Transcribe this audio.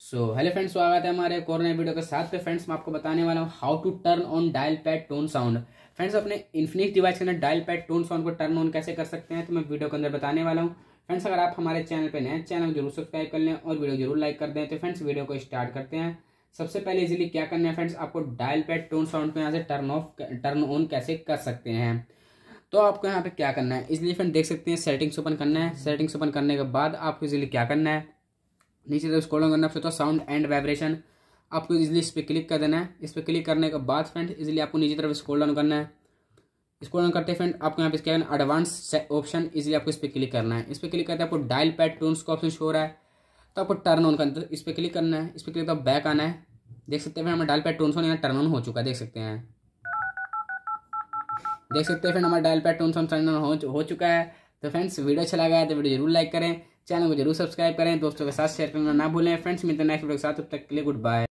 so hello friends स्वागत है हमारे एक और नए वीडियो के साथ पे तो फ्रेंड्स मैं आपको बताने वाला हूँ how to turn on dial pad tone sound friends अपने इन्फिनिक्स डिवाइस के अंदर डायल पैड टोन साउंड को टर्न ऑन कैसे कर सकते हैं तो मैं वीडियो के अंदर बताने वाला हूँ फ्रेंड्स अगर आप हमारे चैनल पर नए चैनल जरूर सब्सक्राइब कर लें और वीडियो जरूर लाइक कर दें तो फ्रेंड्स वीडियो को स्टार्ट करते हैं सबसे पहले इजिली क्या करना है फ्रेंड्स आपको डायल पैड टोन साउंड को यहाँ से टर्न ऑफ टर्न ऑन कैसे कर सकते हैं तो आपको यहाँ पे क्या करना है इसलिए फ्रेंड देख सकते हैं सेटिंग्स ओपन करना है सेटिंग्स ओपन करने के बाद आपको इजिली क्या करना है नीचे तरफ स्क्रॉल करना फिर तो साउंड एंड वाइब्रेशन आपको इजिली इस पर क्लिक कर देना है इस पर क्लिक करने के बाद फ्रेंड इजिली आपको नीचे तरफ स्कोल डाउन करना है स्कोल डाउन करते फ्रेंड आपको यहाँ पे क्या करना एडवांस ऑप्शन इजिली आपको इस पर क्लिक करना है इस पर क्लिक करते आपको डायल पैड टून्स का ऑप्शन शो रहा है तो आपको टर्न ऑन करना तो इस पर क्लिक करना है इस पर क्लिक तो बैक आना है देख सकते हैं हमें dial pad tone song turn on हो चुका है देख सकते हैं देख सकते हैं फ्रेंड हमारा dial pad tone song turn on हो चुका है तो फ्रेंड्स वीडियो अच्छा लगा है तो वीडियो जरूर लाइक करें चैनल को जरूर सब्सक्राइब करें दोस्तों के साथ शेयर करना ना भूलें फ्रेंड्स मिलते हैं नेक्स्ट वीडियो के साथ तब तक के लिए गुड बाय